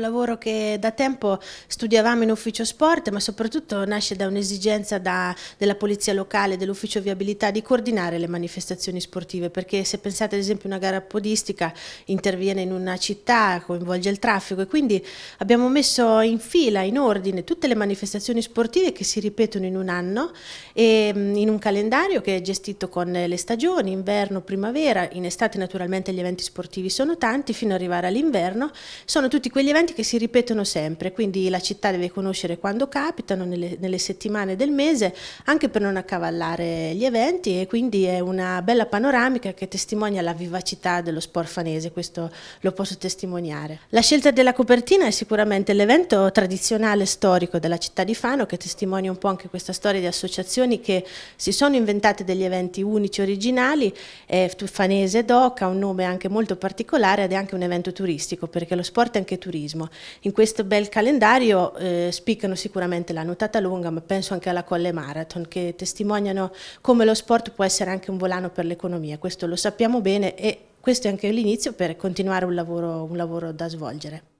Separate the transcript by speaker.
Speaker 1: lavoro che da tempo studiavamo in ufficio sport, ma soprattutto nasce da un'esigenza della polizia locale, dell'ufficio viabilità, di coordinare le manifestazioni sportive, perché se pensate ad esempio una gara podistica interviene in una città, coinvolge il traffico e quindi abbiamo messo in fila, in ordine, tutte le manifestazioni sportive che si ripetono in un anno e mm, in un calendario che è gestito con le stagioni, inverno, primavera, in estate naturalmente gli eventi sportivi sono tanti, fino ad arrivare all'inverno, sono tutti quegli eventi eventi che si ripetono sempre, quindi la città deve conoscere quando capitano, nelle, nelle settimane del mese, anche per non accavallare gli eventi e quindi è una bella panoramica che testimonia la vivacità dello sport fanese, questo lo posso testimoniare. La scelta della copertina è sicuramente l'evento tradizionale storico della città di Fano che testimonia un po' anche questa storia di associazioni che si sono inventate degli eventi unici originali, eh, Fanese Doc ha un nome anche molto particolare ed è anche un evento turistico perché lo sport è anche turistico turismo. In questo bel calendario eh, spiccano sicuramente la nuotata lunga, ma penso anche alla Colle Marathon, che testimoniano come lo sport può essere anche un volano per l'economia. Questo lo sappiamo bene e questo è anche l'inizio per continuare un lavoro, un lavoro da svolgere.